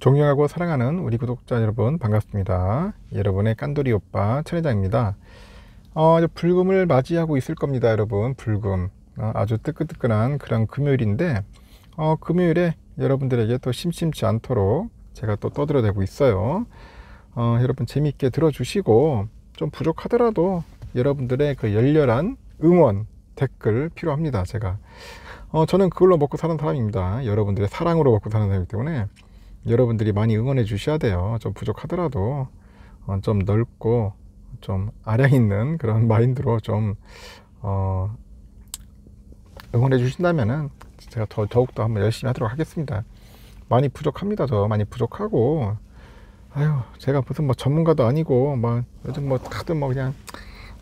존경하고 사랑하는 우리 구독자 여러분 반갑습니다. 여러분의 깐돌이 오빠 천회장입니다. 어, 불금을 맞이하고 있을 겁니다, 여러분. 불금. 어, 아주 뜨끈뜨끈한 그런 금요일인데, 어, 금요일에 여러분들에게 또 심심치 않도록 제가 또 떠들어대고 있어요. 어, 여러분 재미있게 들어주시고, 좀 부족하더라도 여러분들의 그 열렬한 응원, 댓글 필요합니다, 제가. 어, 저는 그걸로 먹고 사는 사람입니다. 여러분들의 사랑으로 먹고 사는 사람이기 때문에. 여러분들이 많이 응원해 주셔야 돼요. 좀 부족하더라도 어, 좀 넓고 좀 아량 있는 그런 마인드로 좀 어 응원해 주신다면은 제가 더 더욱더 한번 열심히 하도록 하겠습니다. 많이 부족합니다. 저 많이 부족하고 아유 제가 무슨 뭐 전문가도 아니고 뭐 요즘 뭐 다들 뭐 그냥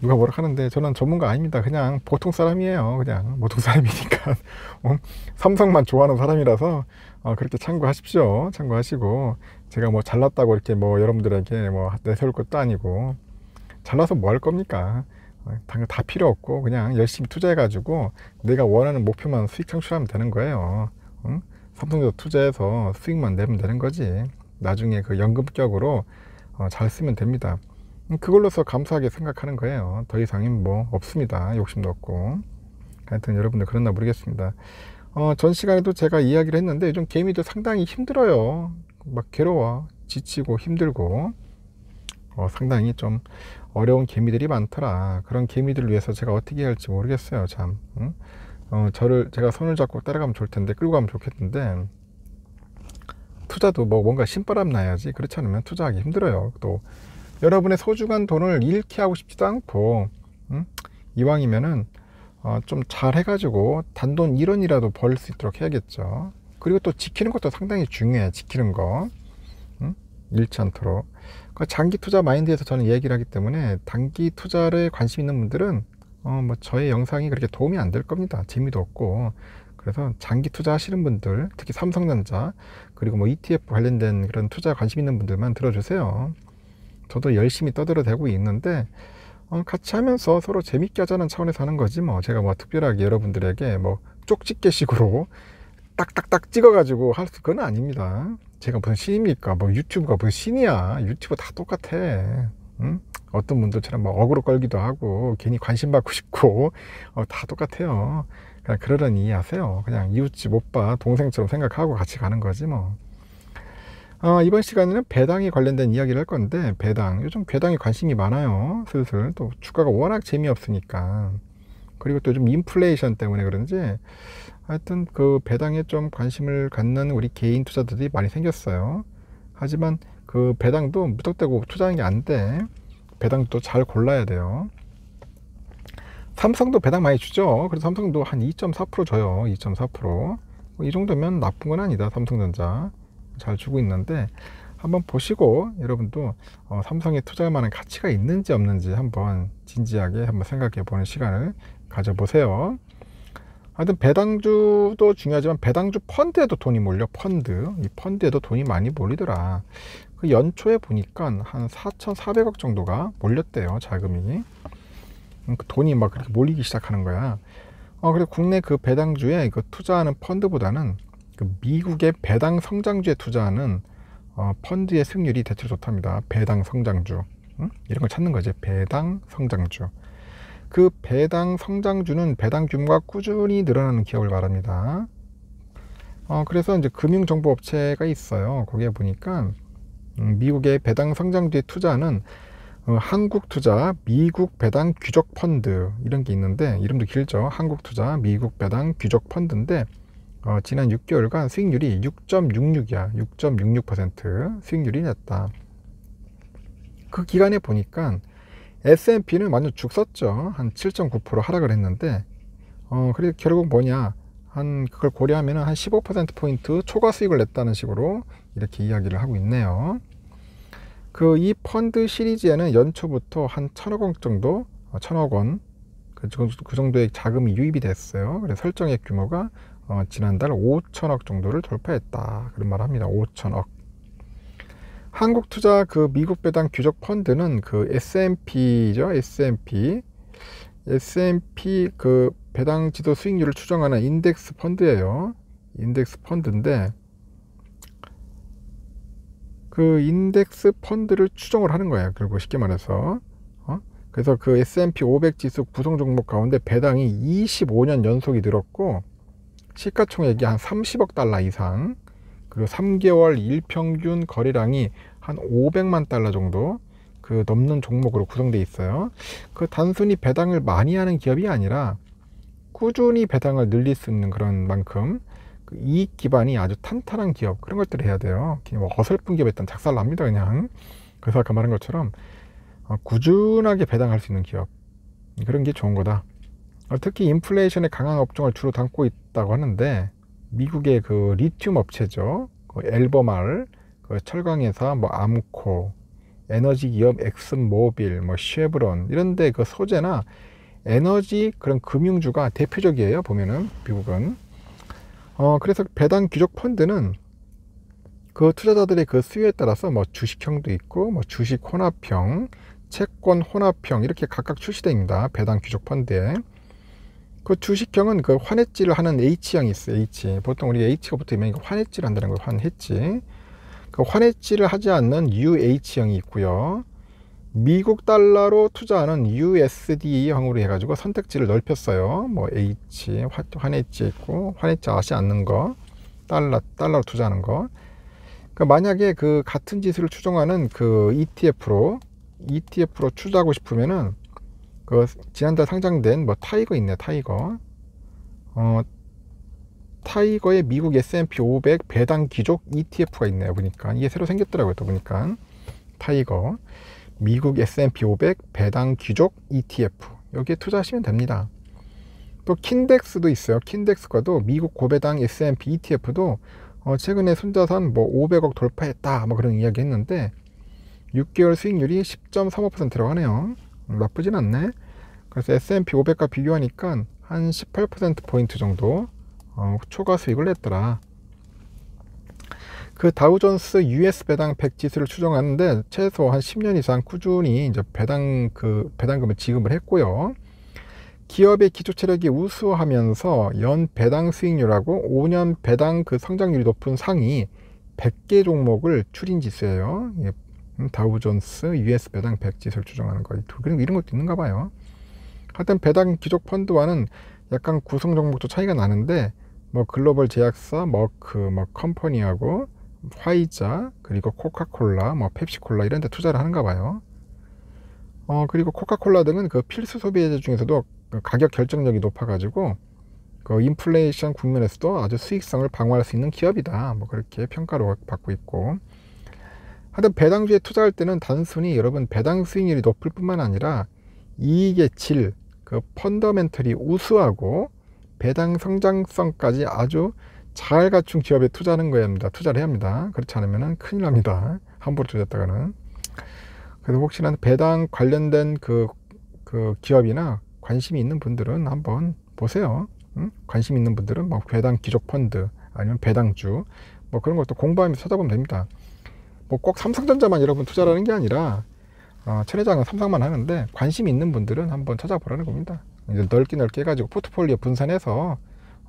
누가 뭐라 하는데 저는 전문가 아닙니다. 그냥 보통 사람이에요. 그냥 보통 사람이니까 어? 삼성만 좋아하는 사람이라서 어, 그렇게 참고하십시오. 참고하시고 제가 뭐 잘났다고 이렇게 뭐 여러분들에게 뭐 내세울 것도 아니고 잘나서 뭐 할 겁니까? 어, 당연 다 필요 없고 그냥 열심히 투자해가지고 내가 원하는 목표만 수익 창출하면 되는 거예요. 응? 삼성전자 투자해서 수익만 내면 되는 거지. 나중에 그 연금격으로 어, 잘 쓰면 됩니다. 그걸로서 감사하게 생각하는 거예요. 더 이상은 뭐 없습니다. 욕심도 없고. 하여튼 여러분들 그런나 모르겠습니다. 어, 전 시간에도 제가 이야기를 했는데 요즘 개미들 상당히 힘들어요. 막 괴로워. 지치고 힘들고. 어, 상당히 좀 어려운 개미들이 많더라. 그런 개미들을 위해서 제가 어떻게 해야 할지 모르겠어요. 참. 응? 어, 저를 제가 손을 잡고 따라가면 좋을 텐데 끌고 가면 좋겠는데 투자도 뭐 뭔가 신바람 나야지 그렇지 않으면 투자하기 힘들어요. 또 여러분의 소중한 돈을 잃게 하고 싶지도 않고 음? 이왕이면은 어, 좀 잘 해가지고 단돈 1원이라도 벌 수 있도록 해야겠죠 그리고 또 지키는 것도 상당히 중요해 지키는 거 음? 잃지 않도록 그러니까 장기 투자 마인드에서 저는 얘기를 하기 때문에 단기 투자를 관심 있는 분들은 어, 뭐 저의 영상이 그렇게 도움이 안 될 겁니다 재미도 없고 그래서 장기 투자 하시는 분들 특히 삼성전자 그리고 뭐 ETF 관련된 그런 투자 관심 있는 분들만 들어주세요 저도 열심히 떠들어대고 있는데 어, 같이 하면서 서로 재밌게 하자는 차원에서 하는 거지 뭐 제가 뭐 특별하게 여러분들에게 뭐 쪽집게식으로 딱딱딱 찍어가지고 할 수, 그건 아닙니다 제가 무슨 신입니까 뭐 유튜브가 무슨 신이야 유튜브 다 똑같아 응? 어떤 분들처럼 막어그로 뭐 걸기도 하고 괜히 관심 받고 싶고 어, 다 똑같아요 그냥 그러려니 이해하세요 그냥 이웃집 오빠 동생처럼 생각하고 같이 가는 거지 뭐 아, 이번 시간에는 배당에 관련된 이야기를 할 건데 배당 요즘 배당에 관심이 많아요 슬슬 또 주가가 워낙 재미없으니까 그리고 또 좀 인플레이션 때문에 그런지 하여튼 그 배당에 좀 관심을 갖는 우리 개인 투자들이 많이 생겼어요 하지만 그 배당도 무턱대고 투자하는 게 안 돼 배당도 잘 골라야 돼요 삼성도 배당 많이 주죠 그래서 삼성도 한 2.4% 줘요 2.4%이 뭐 정도면 나쁜 건 아니다 삼성전자 잘 주고 있는데 한번 보시고 여러분도 어, 삼성에 투자할 만한 가치가 있는지 없는지 한번 진지하게 한번 생각해 보는 시간을 가져보세요. 하여튼 배당주도 중요하지만 배당주 펀드에도 돈이 몰려 펀드 이 펀드에도 돈이 많이 몰리더라 그 연초에 보니까 한 4,400억 정도가 몰렸대요 자금이 음, 그 돈이 막 그렇게 몰리기 시작하는 거야 어 그래 국내 그 배당주에 그 투자하는 펀드보다는 그 미국의 배당 성장주에 투자하는 어, 펀드의 승률이 대체로 좋답니다. 배당 성장주. 응? 이런 걸 찾는 거지. 배당 성장주. 그 배당 성장주는 배당 규모가 꾸준히 늘어나는 기업을 말합니다. 어, 그래서 이제 금융정보업체가 있어요. 거기에 보니까 음, 미국의 배당 성장주에 투자하는 어, 한국투자 미국 배당 규적 펀드 이런 게 있는데 이름도 길죠. 한국투자 미국 배당 규적 펀드인데 어, 지난 6개월간 수익률이 6.66이야. 6.66% 수익률이 났다. 그 기간에 보니까 S&P는 완전 죽었죠. 한 7.9% 하락을 했는데 어, 그리고 결국 뭐냐? 한 그걸 고려하면 한 15% 포인트 초과 수익을 냈다는 식으로 이렇게 이야기를 하고 있네요. 그 이 펀드 시리즈에는 연초부터 한 천억 원 정도, 어, 천억 원그 그 정도의 자금이 유입이 됐어요. 그래서 설정액 규모가 어, 지난달 5천억 정도를 돌파했다. 그런 말 합니다. 5천억. 한국 투자 그 미국 배당 규적 펀드는 그 S&P죠. S&P. S&P 그 배당 지도 수익률을 추정하는 인덱스 펀드예요. 인덱스 펀드인데 그 인덱스 펀드를 추정을 하는 거예요. 그리고 쉽게 말해서 어? 그래서 그 S&P 500 지수 구성 종목 가운데 배당이 25년 연속이 늘었고 시가총액이 한 30억 달러 이상 그리고 3개월 일평균 거래량이 한 500만 달러 정도 그 넘는 종목으로 구성돼 있어요. 그 단순히 배당을 많이 하는 기업이 아니라 꾸준히 배당을 늘릴 수 있는 그런 만큼 그 이익 기반이 아주 탄탄한 기업 그런 것들을 해야 돼요. 그냥 뭐 어설픈 기업 에 일단 작살납니다 그냥. 그래서 아까 말한 것처럼 어, 꾸준하게 배당할 수 있는 기업 그런 게 좋은 거다. 어, 특히 인플레이션에 강한 업종을 주로 담고 있다고 하는데 미국의 그 리튬 업체죠. 그 엘버말, 그 철강회사, 뭐 암코, 에너지 기업 엑슨모빌, 뭐 쉐브론 이런데 그 소재나 에너지 그런 금융주가 대표적이에요. 보면은 미국은 어 그래서 배당 규격 펀드는 그 투자자들의 그 수요에 따라서 뭐 주식형도 있고 뭐 주식 혼합형, 채권 혼합형 이렇게 각각 출시됩니다. 배당 규격 펀드에. 그 주식형은 그환해지를 하는 H형이 있어요. H. 보통 우리 H가 붙으면 이거 환해질 한다는 거예요. 환해질. 그환해지를 하지 않는 UH형이 있고요. 미국 달러로 투자하는 USD형으로 해가지고 선택지를 넓혔어요. 뭐 H, 환해지 있고 환해지 하지 않는 거, 달러 달러로 투자하는 거. 그 만약에 그 같은 지수를 추종하는 그 ETF로 ETF로 투자하고 싶으면은 그 지난달 상장된 뭐 타이거 있네 타이거 어 타이거의 미국 S&P 500 배당 기족 ETF가 있네요 보니까 이게 새로 생겼더라고요 또 보니까 타이거 미국 S&P 500 배당 기족 ETF 여기에 투자하시면 됩니다 또 킨덱스도 있어요 킨덱스과도 미국 고배당 S&P ETF도 어 최근에 손자산 뭐 500억 돌파했다 뭐 그런 이야기 했는데 6개월 수익률이 10.35%라고 하네요 나쁘진 않네 그래서 S&P 500과 비교하니까 한 18%포인트 정도 어, 초과 수익을 냈더라 그 다우존스 US 배당 100 지수를 추정하는데 최소 한 10년 이상 꾸준히 이제 배당 그 배당금을 지급을 했고요 기업의 기초 체력이 우수하면서 연 배당 수익률하고 5년 배당 그 성장률이 높은 상위 100개 종목을 추린 지수예요. 예, 다우존스, US 배당 백지설를 조정하는 거, 그리고 이런 것도 있는가 봐요. 하여튼 배당 기족 펀드와는 약간 구성 종목도 차이가 나는데 뭐 글로벌 제약사, 머크, 뭐, 그, 뭐 컴퍼니하고 화이자, 그리고 코카콜라, 뭐 펩시콜라 이런 데 투자를 하는가 봐요. 어, 그리고 코카콜라 등은 그 필수 소비자 중에서도 그 가격 결정력이 높아가지고 그 인플레이션 국면에서도 아주 수익성을 방어할 수 있는 기업이다. 뭐 그렇게 평가를 받고 있고 하여튼 배당주에 투자할 때는 단순히 여러분 배당 수익률이 높을 뿐만 아니라 이익의 질, 그 펀더멘털이 우수하고 배당 성장성까지 아주 잘 갖춘 기업에 투자하는 거야 합니다. 투자를 해야 합니다. 그렇지 않으면 큰일 납니다. 함부로 투자했다가는. 그래서 혹시나 배당 관련된 그, 그 기업이나 관심이 있는 분들은 한번 보세요. 응? 관심 있는 분들은 뭐 배당 기족 펀드 아니면 배당주 뭐 그런 것도 공부하면서 찾아보면 됩니다. 뭐꼭 삼성전자만 여러분 투자라는 게 아니라 어, 최 회장은 삼성만 하는데 관심 있는 분들은 한번 찾아보라는 겁니다. 이제 넓게 넓게 해가지고 포트폴리오 분산해서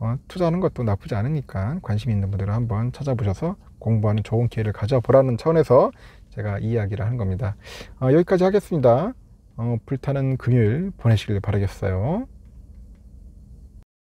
어, 투자하는 것도 나쁘지 않으니까 관심 있는 분들은 한번 찾아보셔서 공부하는 좋은 기회를 가져보라는 차원에서 제가 이야기를 하는 겁니다. 어, 여기까지 하겠습니다. 어, 불타는 금요일 보내시길 바라겠어요.